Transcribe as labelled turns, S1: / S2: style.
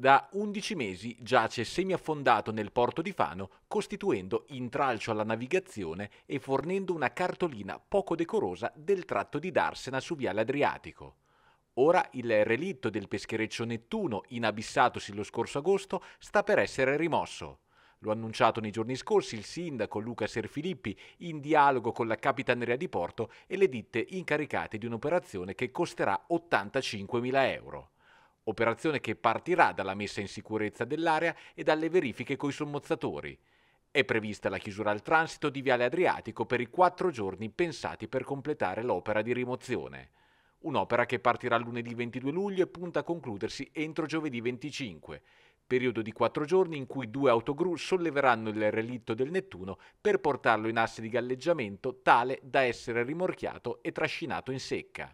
S1: da 11 mesi giace semiaffondato nel porto di Fano, costituendo intralcio alla navigazione e fornendo una cartolina poco decorosa del tratto di Darsena su Viale Adriatico. Ora il relitto del peschereccio Nettuno, inabissatosi lo scorso agosto, sta per essere rimosso. Lo ha annunciato nei giorni scorsi il sindaco Luca Serfilippi in dialogo con la Capitaneria di Porto e le ditte incaricate di un'operazione che costerà 85.000 euro operazione che partirà dalla messa in sicurezza dell'area e dalle verifiche coi sommozzatori. È prevista la chiusura al transito di Viale Adriatico per i quattro giorni pensati per completare l'opera di rimozione. Un'opera che partirà lunedì 22 luglio e punta a concludersi entro giovedì 25, periodo di quattro giorni in cui due autogru solleveranno il relitto del Nettuno per portarlo in asse di galleggiamento tale da essere rimorchiato e trascinato in secca.